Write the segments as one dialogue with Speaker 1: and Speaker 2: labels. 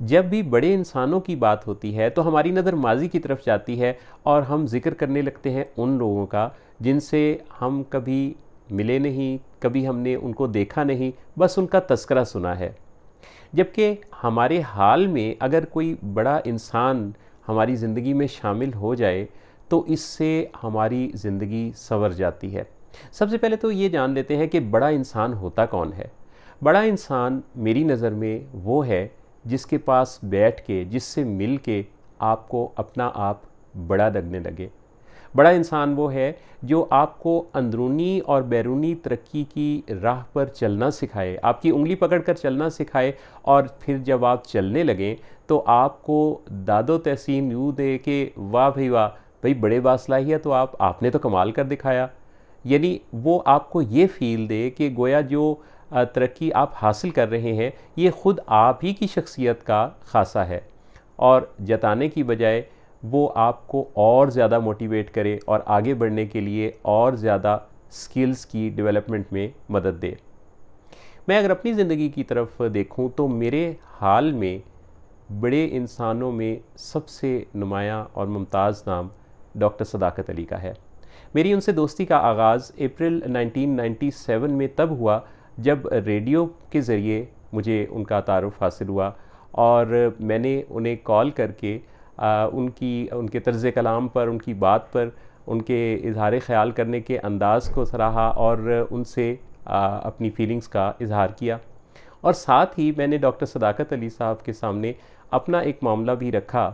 Speaker 1: जब भी बड़े इंसानों की बात होती है तो हमारी नज़र माजी की तरफ जाती है और हम जिक्र करने लगते हैं उन लोगों का जिनसे हम कभी मिले नहीं कभी हमने उनको देखा नहीं बस उनका तस्करा सुना है जबकि हमारे हाल में अगर कोई बड़ा इंसान हमारी ज़िंदगी में शामिल हो जाए तो इससे हमारी ज़िंदगी संवर जाती है सबसे पहले तो ये जान लेते हैं कि बड़ा इंसान होता कौन है बड़ा इंसान मेरी नज़र में वो है जिसके पास बैठ के जिससे मिल के आपको अपना आप बड़ा लगने लगे बड़ा इंसान वो है जो आपको अंदरूनी और बैरूनी तरक्की की राह पर चलना सिखाए आपकी उंगली पकड़ कर चलना सिखाए और फिर जब आप चलने लगें तो आपको दादो तहसीन यूँ दे के वाह भाई वाह भाई बड़े बासलाहिया तो आप आपने तो कमाल कर दिखाया यानी वो आपको ये फील दे कि गोया जो तरक्की आप हासिल कर रहे हैं ये ख़ुद आप ही की शख्सियत का खासा है और जताने की बजाय वो आपको और ज़्यादा मोटिवेट करे और आगे बढ़ने के लिए और ज़्यादा स्किल्स की डेवलपमेंट में मदद दे मैं अगर अपनी ज़िंदगी की तरफ देखूं तो मेरे हाल में बड़े इंसानों में सबसे नुमाया और मुमताज़ नाम डॉक्टर सदाकत अली का है मेरी उनसे दोस्ती का आगाज़ अप्रैल 1997 में तब हुआ जब रेडियो के ज़रिए मुझे उनका तारफ़ हासिल हुआ और मैंने उन्हें कॉल करके आ, उनकी उनके तर्ज़ कलाम पर उनकी बात पर उनके इजहार ख्याल करने के अंदाज़ को सराहा और उनसे आ, अपनी फीलिंग्स का इजहार किया और साथ ही मैंने डॉक्टर सदाकत अली साहब के सामने अपना एक मामला भी रखा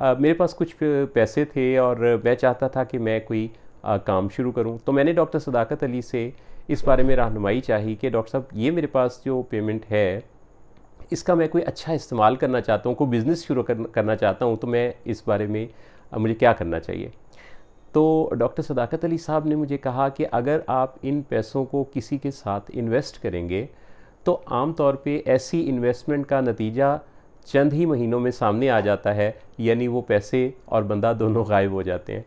Speaker 1: आ, मेरे पास कुछ पैसे थे और मैं चाहता था कि मैं कोई आ, काम शुरू करूं तो मैंने डॉक्टर सदाकत अली से इस बारे में रहनुमाई चाहिए कि डॉक्टर साहब ये मेरे पास जो पेमेंट है इसका मैं कोई अच्छा इस्तेमाल करना चाहता हूँ कोई बिज़नेस शुरू करना चाहता हूँ तो मैं इस बारे में मुझे क्या करना चाहिए तो डॉक्टर सदाकत अली साहब ने मुझे कहा कि अगर आप इन पैसों को किसी के साथ इन्वेस्ट करेंगे तो आम तौर पे ऐसी इन्वेस्टमेंट का नतीजा चंद ही महीनों में सामने आ जाता है यानी वो पैसे और बंदा दोनों गायब हो जाते हैं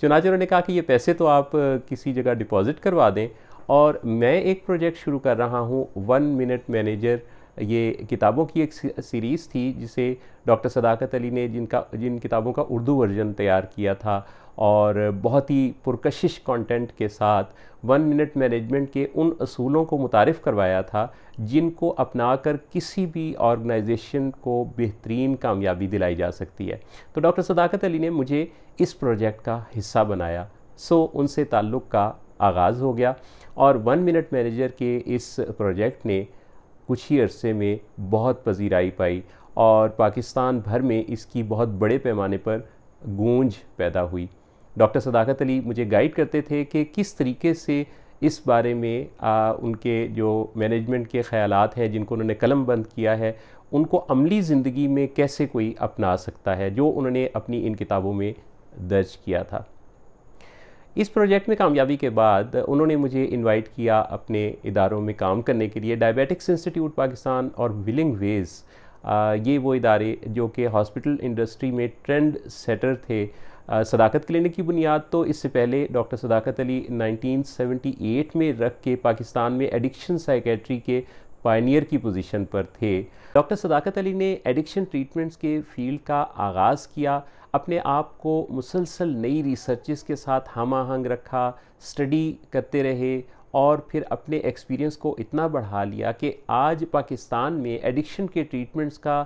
Speaker 1: चुनाच उन्होंने कहा कि ये पैसे तो आप किसी जगह डिपॉज़िट करवा दें और मैं एक प्रोजेक्ट शुरू कर रहा हूँ वन मिनट मैनेजर ये किताबों की एक सीरीज़ थी जिसे डॉक्टर सदाकत अली ने जिनका जिन किताबों का उर्दू वर्जन तैयार किया था और बहुत ही पुरकशिश कंटेंट के साथ वन मिनट मैनेजमेंट के उन असूलों को मुतारफ़ करवाया था जिनको अपना कर किसी भी ऑर्गेनाइजेशन को बेहतरीन कामयाबी दिलाई जा सकती है तो डॉक्टर सदाकत अली ने मुझे इस प्रोजेक्ट का हिस्सा बनाया सो उनसे ताल्लुक़ का आगाज़ हो गया और वन मिनट मैनेजर के इस प्रोजेक्ट ने कुछ ही अरसे में बहुत पजीराई पाई और पाकिस्तान भर में इसकी बहुत बड़े पैमाने पर गूंज पैदा हुई डॉक्टर सदाकत अली मुझे गाइड करते थे कि किस तरीके से इस बारे में आ, उनके जो मैनेजमेंट के ख्याल हैं जिनको उन्होंने कलम बंद किया है उनको अमली ज़िंदगी में कैसे कोई अपना सकता है जो उन्होंने अपनी इन किताबों में दर्ज किया था इस प्रोजेक्ट में कामयाबी के बाद उन्होंने मुझे इनवाइट किया अपने इदारों में काम करने के लिए डायबिटिक्स इंस्टीट्यूट पाकिस्तान और विलिंग वेज़ ये वो इदारे जो कि हॉस्पिटल इंडस्ट्री में ट्रेंड सेटर थे सदाकत क्लिनिक की बुनियाद तो इससे पहले डॉक्टर सदाकत अली 1978 में रख के पाकिस्तान में एडिक्शन साइकेट्री के पायनियर की पोजीशन पर थे डॉक्टर सदाकत अली ने एडिक्शन ट्रीटमेंट्स के फील्ड का आगाज़ किया अपने आप को मुसलसल नई रिसर्चेस के साथ हम आहंग रखा स्टडी करते रहे और फिर अपने एक्सपीरियंस को इतना बढ़ा लिया कि आज पाकिस्तान में एडिक्शन के ट्रीटमेंट्स का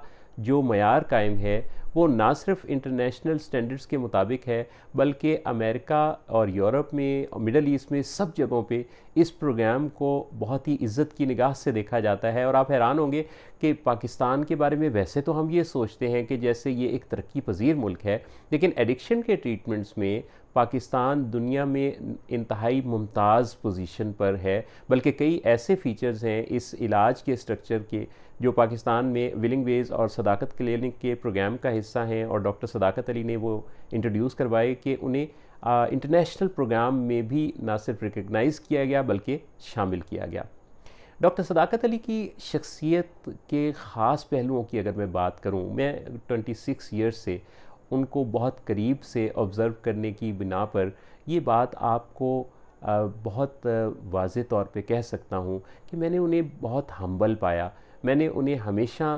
Speaker 1: जो मैार कायम है वो ना सिर्फ इंटरनेशनल स्टैंडर्ड्स के मुताबिक है बल्कि अमेरिका और यूरोप में और मिडल ईस्ट में सब जगहों पे इस प्रोग्राम को बहुत ही इज़्ज़त की निगाह से देखा जाता है और आप हैरान होंगे कि पाकिस्तान के बारे में वैसे तो हम ये सोचते हैं कि जैसे ये एक तरक्की पजीर मुल्क है लेकिन एडिक्शन के ट्रीटमेंट्स में पाकिस्तान दुनिया में इंतहाई मुमताज़ पोजीशन पर है बल्कि कई ऐसे फ़ीचर्स हैं इस इलाज के स्ट्रक्चर के जो पाकिस्तान में विलिंग वेज और सदाकत क्लिनिक के प्रोग्राम का हिस्सा हैं और डॉक्टर सदाकत अली ने वो इंट्रोड्यूस करवाए कि उन्हें इंटरनेशनल प्रोग्राम में भी ना सिर्फ रिकगनाइज़ किया गया बल्कि शामिल किया गया डॉक्टर सदाकत अली की शख्सियत के ख़ास पहलुओं की अगर मैं बात करूं मैं 26 इयर्स से उनको बहुत करीब से ऑब्ज़र्व करने की बिना पर ये बात आपको बहुत वाज तौर पे कह सकता हूँ कि मैंने उन्हें बहुत हम्बल पाया मैंने उन्हें हमेशा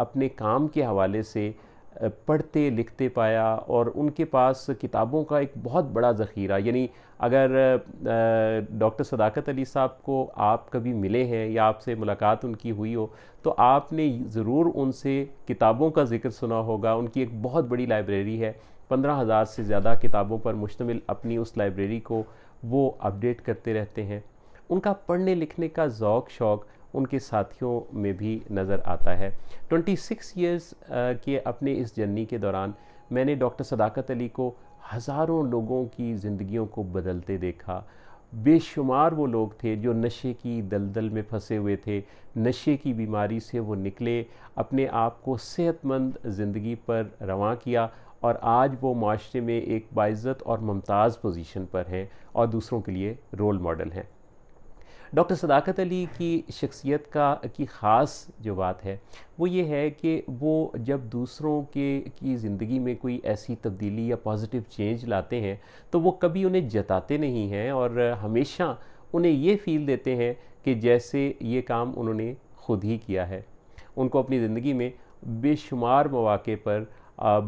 Speaker 1: अपने काम के हवाले से पढ़ते लिखते पाया और उनके पास किताबों का एक बहुत बड़ा ज़ख़ीरा यानी अगर डॉक्टर सदाकत अली साहब को आप कभी मिले हैं या आपसे मुलाकात उनकी हुई हो तो आपने ज़रूर उनसे किताबों का ज़िक्र सुना होगा उनकी एक बहुत बड़ी लाइब्रेरी है पंद्रह हज़ार से ज़्यादा किताबों पर मुश्तमिल अपनी उस लाइब्रेरी को वो अपडेट करते रहते हैं उनका पढ़ने लिखने का ज़ौक़ शौक़ उनके साथियों में भी नज़र आता है 26 इयर्स के अपने इस जर्नी के दौरान मैंने डॉक्टर सदाकत अली को हज़ारों लोगों की ज़िंदगियों को बदलते देखा बेशुमार वो लोग थे जो नशे की दलदल में फंसे हुए थे नशे की बीमारी से वो निकले अपने आप को सेहतमंद ज़िंदगी पर रवा किया और आज वो माशरे में एक बाइज़त और मुमताज़ पोजीशन पर हैं और दूसरों के लिए रोल मॉडल हैं डॉक्टर सदाकत अली की शख्सियत का की ख़ास जो बात है वो ये है कि वो जब दूसरों के की ज़िंदगी में कोई ऐसी तब्दीली या पॉजिटिव चेंज लाते हैं तो वो कभी उन्हें जताते नहीं हैं और हमेशा उन्हें ये फील देते हैं कि जैसे ये काम उन्होंने खुद ही किया है उनको अपनी ज़िंदगी में बेशुमार मौाक़े पर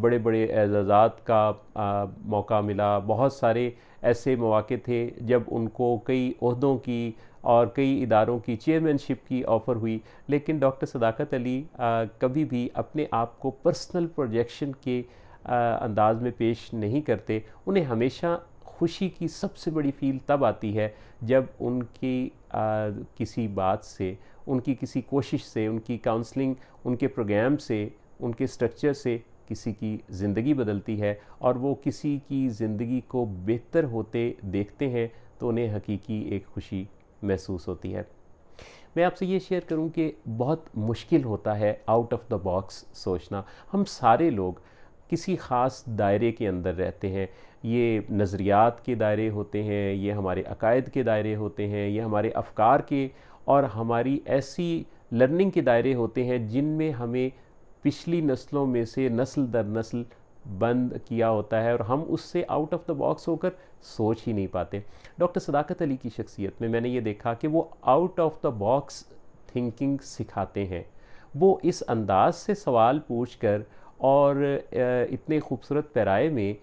Speaker 1: बड़े बड़े एजाज़ात का मौका मिला बहुत सारे ऐसे मौाक़े थे जब उनको कई अहदों की और कई इदारों की चेयरमैनशिप की ऑफ़र हुई लेकिन डॉक्टर सदाकत अली आ, कभी भी अपने आप को पर्सनल प्रोजेक्शन के आ, अंदाज में पेश नहीं करते उन्हें हमेशा खुशी की सबसे बड़ी फील तब आती है जब उनकी आ, किसी बात से उनकी किसी कोशिश से उनकी काउंसलिंग उनके प्रोग्राम से उनके स्ट्रक्चर से किसी की ज़िंदगी बदलती है और वो किसी की ज़िंदगी को बेहतर होते देखते हैं तो उन्हें हकीकी एक खुशी महसूस होती है मैं आपसे ये शेयर करूं कि बहुत मुश्किल होता है आउट ऑफ द बॉक्स सोचना हम सारे लोग किसी ख़ास दायरे के अंदर रहते हैं ये नज़रियात के दायरे होते हैं ये हमारे अकायद के दायरे होते हैं ये हमारे अफकार के और हमारी ऐसी लर्निंग के दायरे होते हैं जिनमें हमें पिछली नस्लों में से नस्ल दर नस्ल बंद किया होता है और हम उससे आउट ऑफ द बॉक्स होकर सोच ही नहीं पाते डॉक्टर सदाकत अली की शख्सियत में मैंने ये देखा कि वो out of the box thinking सिखाते हैं वो इस अंदाज से सवाल पूछ कर और इतने खूबसूरत पैराए में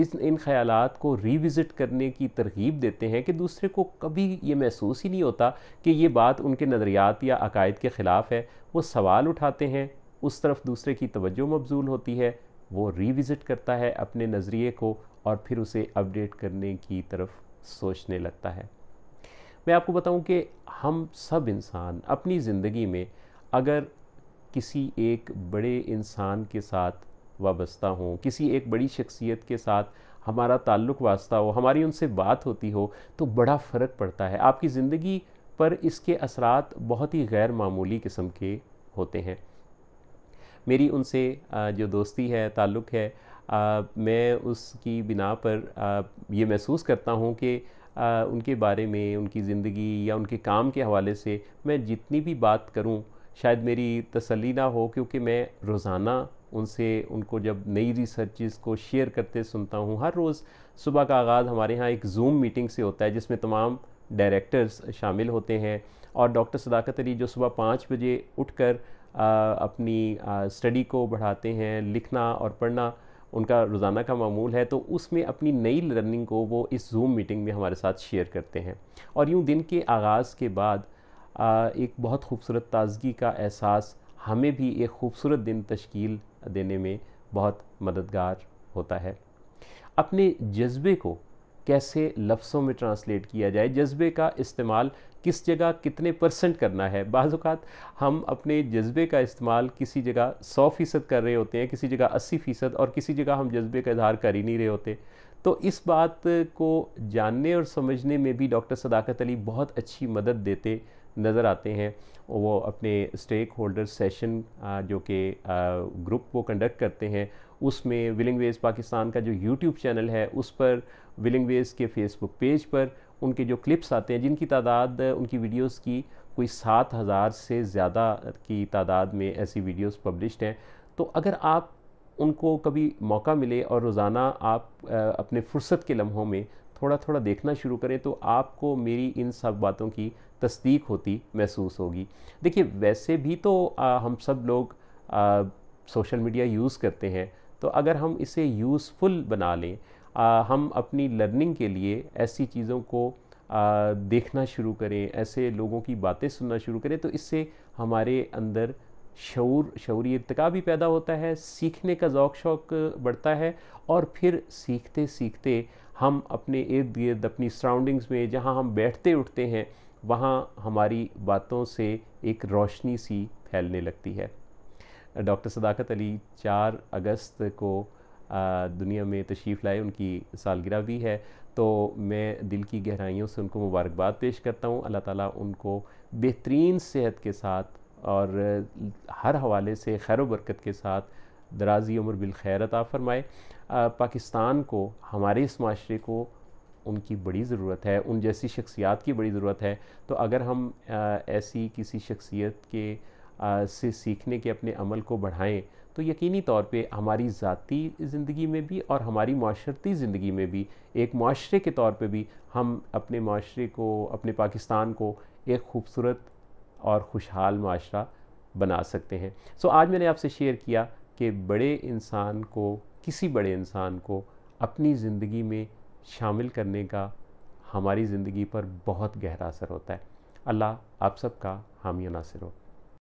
Speaker 1: इस इन ख्याल को रिविज़िट करने की तरगीब देते हैं कि दूसरे को कभी ये महसूस ही नहीं होता कि ये बात उनके नज़रियात या अकायद के ख़िलाफ़ है वो सवाल उठाते हैं उस तरफ दूसरे की तवज्जो मबजूल होती है वो रिविज़िट करता है अपने नज़रिए को और फिर उसे अपडेट करने की तरफ सोचने लगता है मैं आपको बताऊं कि हम सब इंसान अपनी ज़िंदगी में अगर किसी एक बड़े इंसान के साथ वाबस्ता हों किसी एक बड़ी शख्सियत के साथ हमारा ताल्लुक़ वास्ता हो हमारी उनसे बात होती हो तो बड़ा फ़र्क पड़ता है आपकी ज़िंदगी पर इसके असरात बहुत ही गैर मामूली किस्म के होते हैं मेरी उनसे जो दोस्ती है ताल्लुक़ है मैं उसकी बिना पर ये महसूस करता हूँ कि उनके बारे में उनकी ज़िंदगी या उनके काम के हवाले से मैं जितनी भी बात करूँ शायद मेरी तसली ना हो क्योंकि मैं रोज़ाना उनसे उनको जब नई रिसर्चेस को शेयर करते सुनता हूँ हर रोज़ सुबह का आगाज़ हमारे यहाँ एक जूम मीटिंग से होता है जिसमें तमाम डायरेक्टर्स शामिल होते हैं और डॉक्टर सदाकत अली जो सुबह पाँच बजे उठकर अपनी स्टडी को बढ़ाते हैं लिखना और पढ़ना उनका रोज़ाना का मामूल है तो उसमें अपनी नई लर्निंग को वो इस जूम मीटिंग में हमारे साथ शेयर करते हैं और यूँ दिन के आगाज़ के बाद एक बहुत खूबसूरत ताजगी का एहसास हमें भी एक खूबसूरत दिन तश्कील देने में बहुत मददगार होता है अपने जज्बे को कैसे लफ्सों में ट्रांसलेट किया जाए जज्बे का इस्तेमाल किस जगह कितने परसेंट करना है बाज़ात हम अपने जज्बे का इस्तेमाल किसी जगह सौ फ़ीसद कर रहे होते हैं किसी जगह अस्सी फ़ीसद और किसी जगह हम जज्बे का इजहार कर ही नहीं रहे होते तो इस बात को जानने और समझने में भी डॉक्टर सदाकत अली बहुत अच्छी मदद देते नज़र आते हैं वो अपने स्टेक होल्डर सेशन जो कि ग्रुप वो कंडक्ट करते हैं उसमें विलिंग वेज पाकिस्तान का जो यूट्यूब चैनल है उस पर विलिंग वेज के फेसबुक पेज पर उनके जो क्लिप्स आते हैं जिनकी तादाद उनकी वीडियोस की कोई सात हज़ार से ज़्यादा की तादाद में ऐसी वीडियोस पब्लिश्ड हैं तो अगर आप उनको कभी मौका मिले और रोज़ाना आप अपने फुर्सत के लम्हों में थोड़ा थोड़ा देखना शुरू करें तो आपको मेरी इन सब बातों की तस्दीक होती महसूस होगी देखिए वैसे भी तो आ, हम सब लोग आ, सोशल मीडिया यूज़ करते हैं तो अगर हम इसे यूज़फुल बना लें आ, हम अपनी लर्निंग के लिए ऐसी चीज़ों को आ, देखना शुरू करें ऐसे लोगों की बातें सुनना शुरू करें तो इससे हमारे अंदर शौर शौरी इरतका भी पैदा होता है सीखने का ओक़ शौक बढ़ता है और फिर सीखते सीखते हम अपने इर्द गिर्द अपनी सराउंडिंग्स में जहाँ हम बैठते उठते हैं वहाँ हमारी बातों से एक रोशनी सी फैलने लगती है डॉक्टर सदाकत अली 4 अगस्त को दुनिया में तशरीफ़ लाए उनकी सालगिरह भी है तो मैं दिल की गहराइयों से उनको मुबारकबाद पेश करता हूँ अल्लाह ताला उनको बेहतरीन सेहत के साथ और हर हवाले से खैर बरकत के साथ दराजी उम्र बिलखैर अता फ़रमाए पाकिस्तान को हमारे इस माशरे को उनकी बड़ी ज़रूरत है उन जैसी शख्सियात की बड़ी ज़रूरत है तो अगर हम ऐसी किसी शख्सियत के से सीखने के अपने अमल को बढ़ाएं तो यकीनी तौर पे हमारी ज़ाती ज़िंदगी में भी और हमारी माशरती ज़िंदगी में भी एक माशरे के तौर पे भी हम अपने माशरे को अपने पाकिस्तान को एक खूबसूरत और खुशहाल माशरा बना सकते हैं सो आज मैंने आपसे शेयर किया कि बड़े इंसान को किसी बड़े इंसान को अपनी ज़िंदगी में शामिल करने का हमारी ज़िंदगी पर बहुत गहरा असर होता है अल्लाह आप सबका हामी नासिर हो